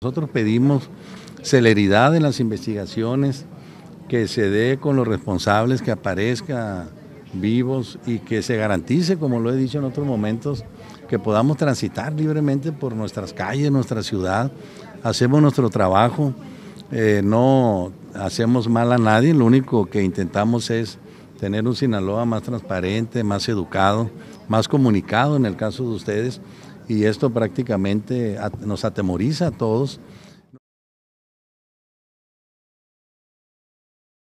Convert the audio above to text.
Nosotros pedimos celeridad en las investigaciones, que se dé con los responsables, que aparezca vivos y que se garantice, como lo he dicho en otros momentos, que podamos transitar libremente por nuestras calles, nuestra ciudad, hacemos nuestro trabajo, eh, no hacemos mal a nadie, lo único que intentamos es tener un Sinaloa más transparente, más educado, más comunicado en el caso de ustedes y esto prácticamente nos atemoriza a todos